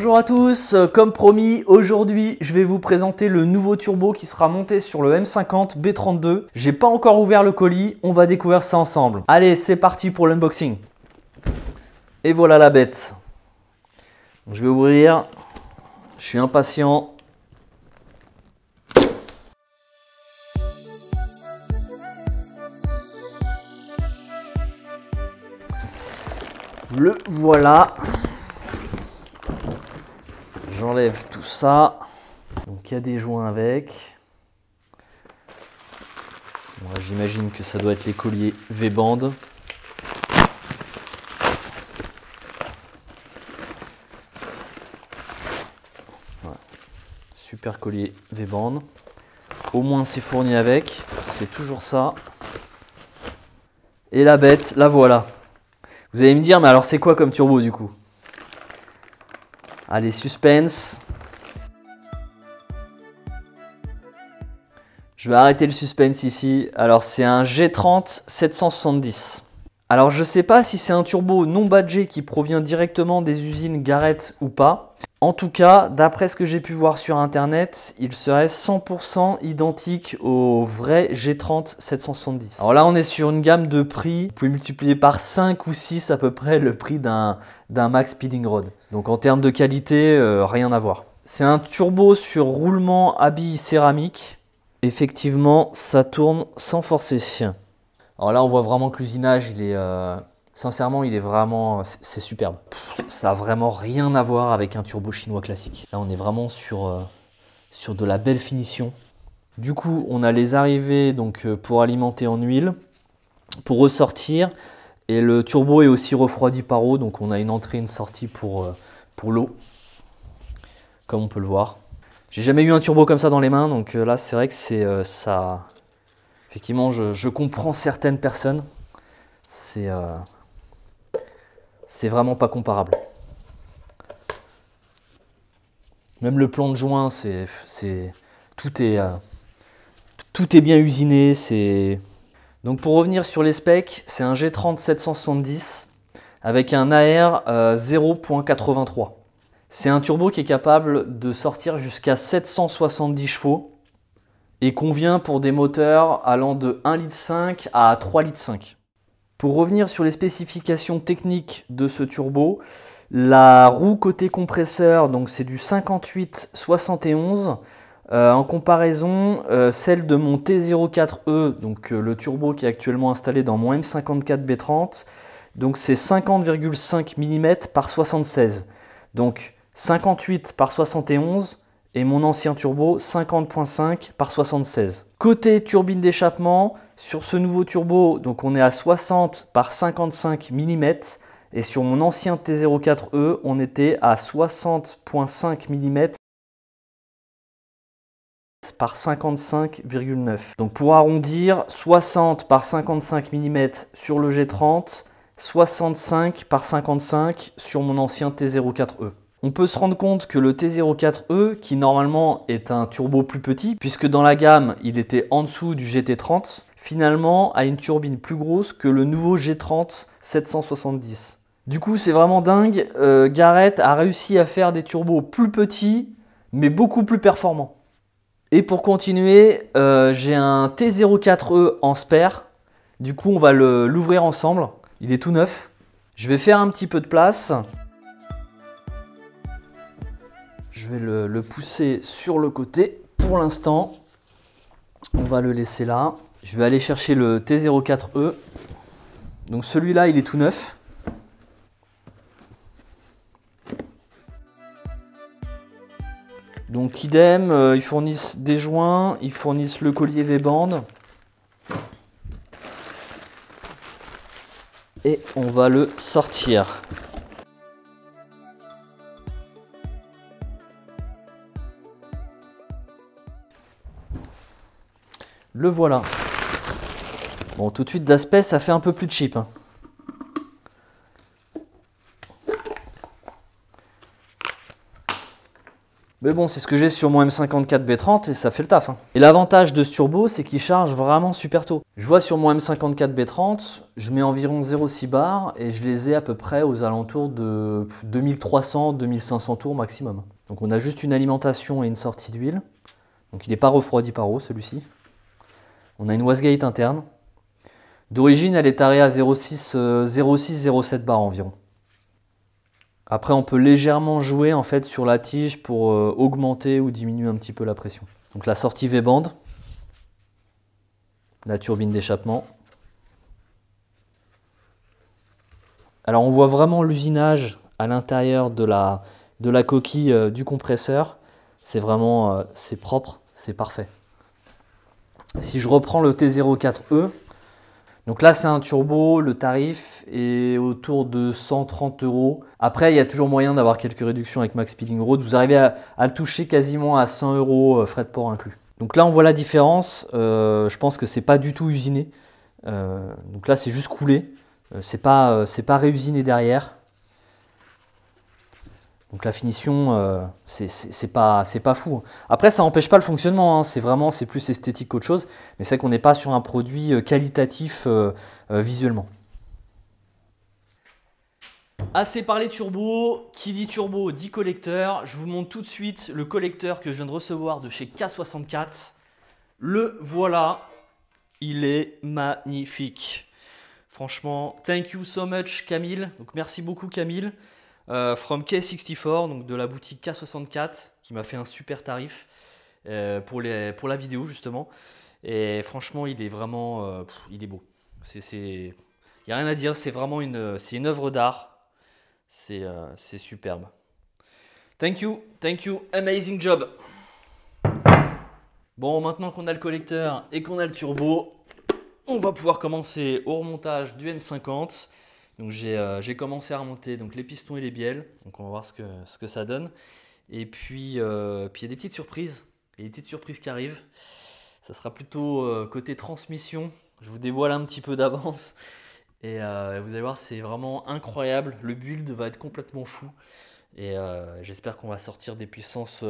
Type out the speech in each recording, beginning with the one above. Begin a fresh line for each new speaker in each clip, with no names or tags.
Bonjour à tous, euh, comme promis, aujourd'hui je vais vous présenter le nouveau turbo qui sera monté sur le M50 B32. J'ai pas encore ouvert le colis, on va découvrir ça ensemble. Allez, c'est parti pour l'unboxing. Et voilà la bête. Je vais ouvrir, je suis impatient. Le voilà j'enlève tout ça. Donc il y a des joints avec. j'imagine que ça doit être les colliers V-band. Super collier V-band. Au moins c'est fourni avec, c'est toujours ça. Et la bête, la voilà. Vous allez me dire, mais alors c'est quoi comme turbo du coup Allez, suspense. Je vais arrêter le suspense ici. Alors c'est un G30 770. Alors je ne sais pas si c'est un turbo non badgé qui provient directement des usines Garrett ou pas. En tout cas, d'après ce que j'ai pu voir sur internet, il serait 100% identique au vrai G30 770. Alors là, on est sur une gamme de prix, vous pouvez multiplier par 5 ou 6 à peu près le prix d'un Max Speeding Rod. Donc en termes de qualité, euh, rien à voir. C'est un turbo sur roulement à billes céramique. Effectivement, ça tourne sans forcer. Alors là, on voit vraiment que l'usinage, il est... Euh, Sincèrement, il est vraiment, c'est superbe. ça a vraiment rien à voir avec un turbo chinois classique. Là, on est vraiment sur, euh, sur de la belle finition. Du coup, on a les arrivées donc euh, pour alimenter en huile, pour ressortir. Et le turbo est aussi refroidi par eau, donc on a une entrée et une sortie pour, euh, pour l'eau, comme on peut le voir. J'ai jamais eu un turbo comme ça dans les mains, donc là c'est vrai que c'est ça. Effectivement, je, je, comprends certaines personnes. C'est c'est vraiment pas comparable. Même le plan de joint, c'est, c'est tout est, euh, tout est bien usiné. C'est donc pour revenir sur les specs, c'est un G30 770 avec un AR 0.83. Euh, c'est un turbo qui est capable de sortir jusqu'à 770 chevaux et convient pour des moteurs allant de 1,5 litre à 3,5 litres. Pour revenir sur les spécifications techniques de ce turbo, la roue côté compresseur, donc c'est du 58-71, euh, en comparaison, euh, celle de mon T04E, e, donc euh, le turbo qui est actuellement installé dans mon M54B30, donc c'est 50,5 mm par 76. Donc 58 par 71, et mon ancien turbo 50.5 par 76. Côté turbine d'échappement, sur ce nouveau turbo, donc on est à 60 par 55 mm et sur mon ancien T04E, e, on était à 60.5 mm par 55,9. Donc pour arrondir, 60 par 55 mm sur le G30, 65 par 55 sur mon ancien T04E. On peut se rendre compte que le T04E, e, qui normalement est un turbo plus petit, puisque dans la gamme il était en dessous du GT30, finalement a une turbine plus grosse que le nouveau G30 770. Du coup c'est vraiment dingue, euh, Garrett a réussi à faire des turbos plus petits mais beaucoup plus performants. Et pour continuer, euh, j'ai un T04E e en spare, du coup on va l'ouvrir ensemble, il est tout neuf. Je vais faire un petit peu de place. Je vais le, pousser sur le côté. Pour l'instant, on va le laisser là. Je vais aller chercher le T04E. E. Donc celui-là, il est tout neuf. Donc idem, euh, ils fournissent des joints, ils fournissent le collier V-band. Et on va le sortir. Le voilà. Bon, tout de suite d'aspect, ça fait un peu plus cheap. Hein. Mais bon, c'est ce que j'ai sur mon M54B30 et ça fait le taf. Hein. Et l'avantage de ce turbo, c'est qu'il charge vraiment super tôt. Je vois sur mon M54B30, je mets environ 0,6 bar et je les ai à peu près aux alentours de 2300-2500 tours maximum. Donc on a juste une alimentation et une sortie d'huile. Donc il n'est pas refroidi par eau celui-ci. On a une wasgate interne. D'origine, elle est arrêtée à 0,6-0,7 euh, bar environ. Après, on peut légèrement jouer en fait sur la tige pour euh, augmenter ou diminuer un petit peu la pression. Donc la sortie V-band, la turbine d'échappement. Alors on voit vraiment l'usinage à l'intérieur de la, de la coquille euh, du compresseur. C'est vraiment, c'est propre, c'est parfait. Si je reprends le T04E, e, donc là c'est un turbo, le tarif est autour de 130 euros. Après il y a toujours moyen d'avoir quelques réductions avec Max Speeding Road. Vous arrivez à, le toucher quasiment à 100 euros euh, frais de port inclus. Donc là on voit la différence. Euh, je pense que c'est pas du tout usiné. Euh, donc là c'est juste coulé. c'est pas, pas réusiné derrière. Donc la finition, euh, c'est pas, pas fou. Après, ça n'empêche pas le fonctionnement, hein. c'est vraiment c'est plus esthétique qu'autre chose, mais c'est vrai qu'on n'est pas sur un produit euh, qualitatif euh, visuellement. Assez parlé turbo, qui dit turbo dit collecteur. Je vous montre tout de suite le collecteur que je viens de recevoir de chez K64. Le voilà, il est magnifique. Franchement, thank you so much Camille. Donc merci beaucoup Camille. Euh, from K64, donc de la boutique K64, qui m'a fait un super tarif euh, pour, les, pour la vidéo justement. Et franchement, il est vraiment, euh, il est beau. C'est, a rien à dire. C'est vraiment une, c'est une œuvre d'art. C'est, c'est superbe. Thank you, thank you, amazing job. Bon, maintenant qu'on a le collecteur et qu'on a le turbo, on va pouvoir commencer au remontage du M50. Donc euh, j'ai commencé à remonter donc, les pistons et les bielles. Donc on va voir ce que, ça donne. Et puis euh, puis il y a des petites surprises. Il y a des petites surprises qui arrivent. Ça sera plutôt euh, côté transmission. Je vous dévoile un petit peu d'avance. Et vous allez voir, c'est vraiment incroyable. Le build va être complètement fou. Et j'espère qu'on va sortir des puissances,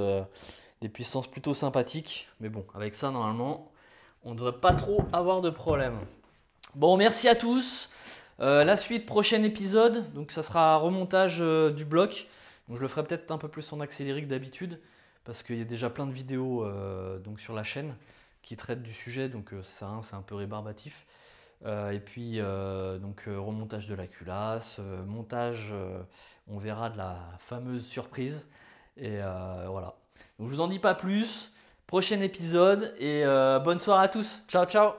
des puissances plutôt sympathiques. Mais bon, avec ça, normalement, on ne devrait pas trop avoir de problème. Bon, merci à tous. Euh, la suite, prochain épisode, donc ça sera remontage euh, du bloc. Donc je le ferai peut-être un peu plus en accéléré que d'habitude, parce qu'il y a déjà plein de vidéos euh, donc sur la chaîne qui traitent du sujet, donc ça c'est un peu rébarbatif. et puis donc remontage de la culasse, montage, on verra de la fameuse surprise. Et voilà. Donc je vous en dis pas plus. Prochain épisode et bonne soirée à tous. Ciao ciao.